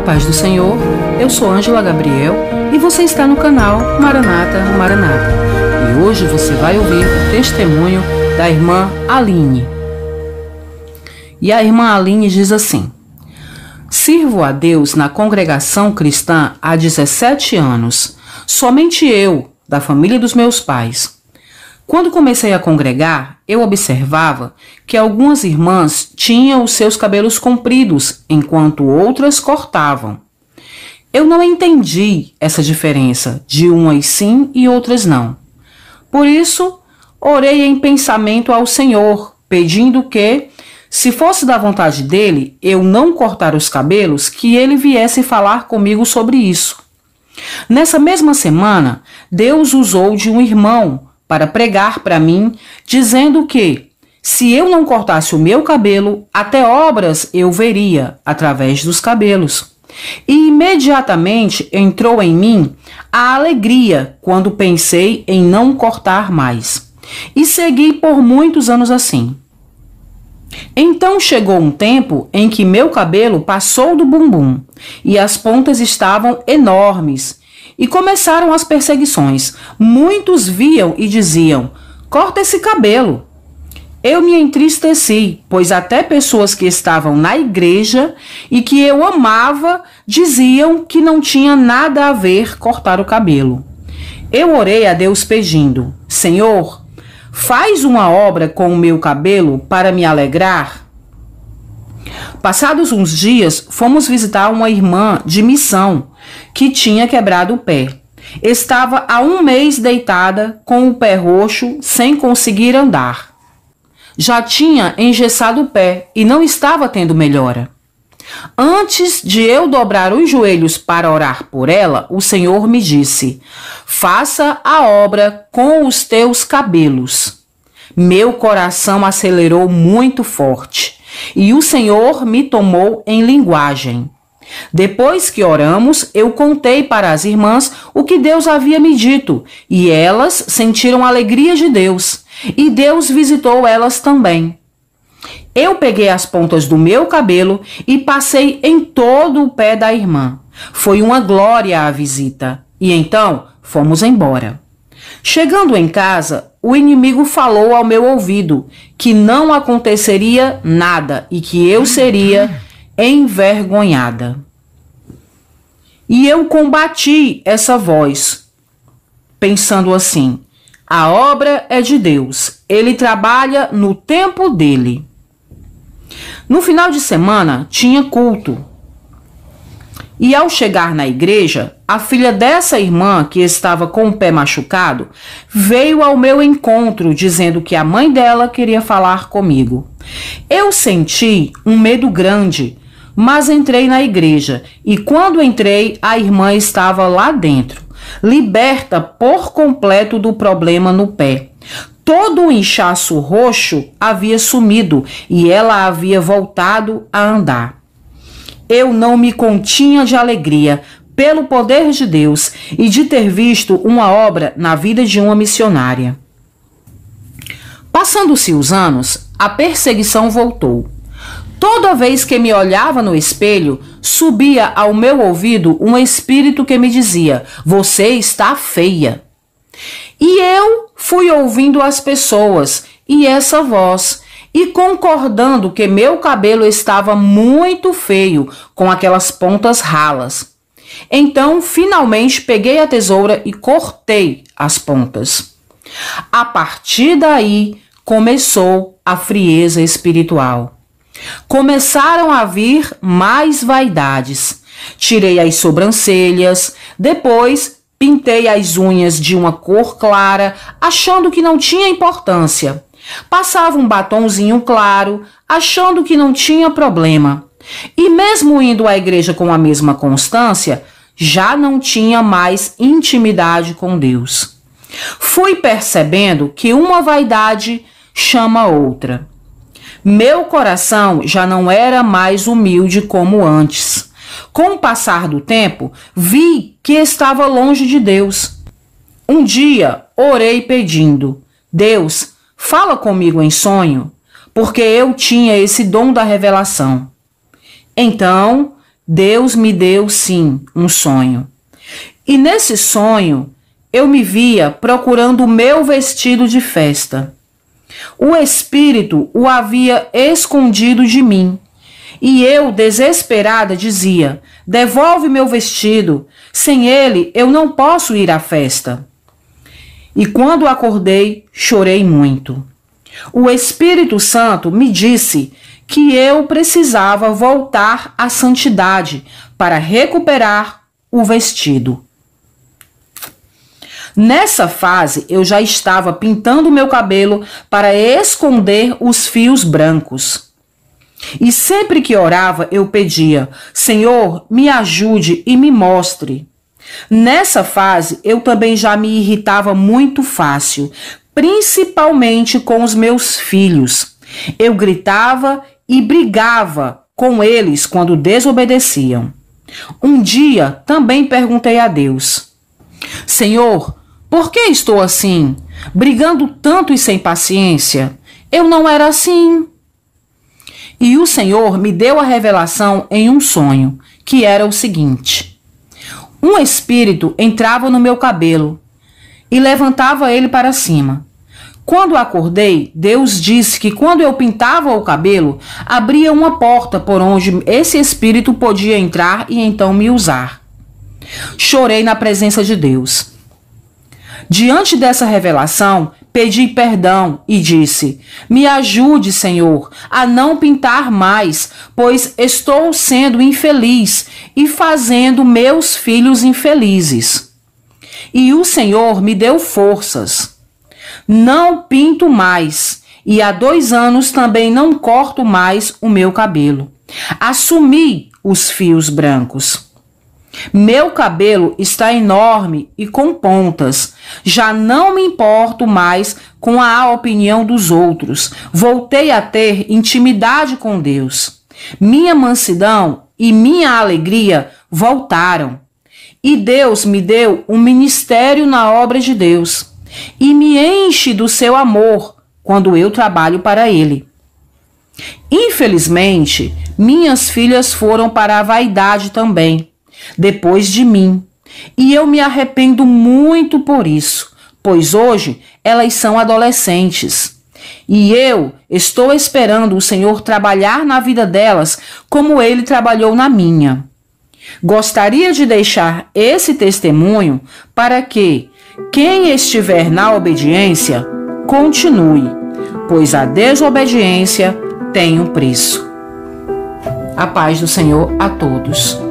paz do Senhor, eu sou Ângela Gabriel e você está no canal Maranata Maranata. E hoje você vai ouvir o testemunho da irmã Aline. E a irmã Aline diz assim: Sirvo a Deus na congregação cristã há 17 anos. Somente eu, da família dos meus pais, quando comecei a congregar, eu observava que algumas irmãs tinham os seus cabelos compridos, enquanto outras cortavam. Eu não entendi essa diferença de umas sim e outras não. Por isso, orei em pensamento ao Senhor, pedindo que, se fosse da vontade dele, eu não cortar os cabelos, que ele viesse falar comigo sobre isso. Nessa mesma semana, Deus usou de um irmão para pregar para mim, dizendo que, se eu não cortasse o meu cabelo, até obras eu veria através dos cabelos. E imediatamente entrou em mim a alegria quando pensei em não cortar mais. E segui por muitos anos assim. Então chegou um tempo em que meu cabelo passou do bumbum e as pontas estavam enormes e começaram as perseguições. Muitos viam e diziam: Corta esse cabelo. Eu me entristeci, pois até pessoas que estavam na igreja e que eu amava diziam que não tinha nada a ver cortar o cabelo. Eu orei a Deus pedindo: Senhor, faz uma obra com o meu cabelo para me alegrar? Passados uns dias, fomos visitar uma irmã de missão que tinha quebrado o pé. Estava há um mês deitada, com o pé roxo, sem conseguir andar. Já tinha engessado o pé e não estava tendo melhora. Antes de eu dobrar os joelhos para orar por ela, o Senhor me disse: Faça a obra com os teus cabelos. Meu coração acelerou muito forte. E o Senhor me tomou em linguagem. Depois que oramos, eu contei para as irmãs o que Deus havia me dito, e elas sentiram a alegria de Deus, e Deus visitou elas também. Eu peguei as pontas do meu cabelo e passei em todo o pé da irmã. Foi uma glória a visita. E então fomos embora. Chegando em casa, o inimigo falou ao meu ouvido que não aconteceria nada e que eu seria envergonhada. E eu combati essa voz, pensando assim: a obra é de Deus, ele trabalha no tempo dele. No final de semana tinha culto e ao chegar na igreja, a filha dessa irmã, que estava com o pé machucado, veio ao meu encontro dizendo que a mãe dela queria falar comigo. Eu senti um medo grande, mas entrei na igreja e quando entrei, a irmã estava lá dentro, liberta por completo do problema no pé. Todo o inchaço roxo havia sumido e ela havia voltado a andar eu não me continha de alegria, pelo poder de Deus e de ter visto uma obra na vida de uma missionária. Passando-se os anos, a perseguição voltou. Toda vez que me olhava no espelho, subia ao meu ouvido um espírito que me dizia: Você está feia. E eu fui ouvindo as pessoas e essa voz, e concordando que meu cabelo estava muito feio, com aquelas pontas ralas. Então, finalmente peguei a tesoura e cortei as pontas. A partir daí, começou a frieza espiritual. Começaram a vir mais vaidades. Tirei as sobrancelhas, depois pintei as unhas de uma cor clara, achando que não tinha importância. Passava um batonzinho claro, achando que não tinha problema. E mesmo indo à igreja com a mesma constância, já não tinha mais intimidade com Deus. Fui percebendo que uma vaidade chama outra. Meu coração já não era mais humilde como antes. Com o passar do tempo, vi que estava longe de Deus. Um dia orei pedindo: Deus, Fala comigo em sonho, porque eu tinha esse dom da revelação. Então, Deus me deu sim um sonho. E nesse sonho, eu me via procurando o meu vestido de festa. O espírito o havia escondido de mim. E eu, desesperada, dizia: Devolve meu vestido, sem ele eu não posso ir à festa. E quando acordei, chorei muito. O Espírito Santo me disse que eu precisava voltar à santidade para recuperar o vestido. Nessa fase, eu já estava pintando meu cabelo para esconder os fios brancos. E sempre que orava, eu pedia: Senhor, me ajude e me mostre. Nessa fase, eu também já me irritava muito fácil, principalmente com os meus filhos. Eu gritava e brigava com eles quando desobedeciam. Um dia também perguntei a Deus: Senhor, por que estou assim, brigando tanto e sem paciência? Eu não era assim. E o Senhor me deu a revelação em um sonho, que era o seguinte: um espírito entrava no meu cabelo e levantava ele para cima. Quando acordei, Deus disse que quando eu pintava o cabelo, abria uma porta por onde esse espírito podia entrar e então me usar. Chorei na presença de Deus. Diante dessa revelação, pedi perdão e disse: Me ajude, Senhor, a não pintar mais, pois estou sendo infeliz e fazendo meus filhos infelizes. E o Senhor me deu forças. Não pinto mais, e há dois anos também não corto mais o meu cabelo. Assumi os fios brancos. Meu cabelo está enorme e com pontas. Já não me importo mais com a opinião dos outros. Voltei a ter intimidade com Deus. Minha mansidão e minha alegria voltaram. E Deus me deu um ministério na obra de Deus. E me enche do seu amor quando eu trabalho para Ele. Infelizmente, minhas filhas foram para a vaidade também depois de mim. E eu me arrependo muito por isso, pois hoje elas são adolescentes. E eu estou esperando o Senhor trabalhar na vida delas como ele trabalhou na minha. Gostaria de deixar esse testemunho para que quem estiver na obediência continue, pois a desobediência tem um preço. A paz do Senhor a todos.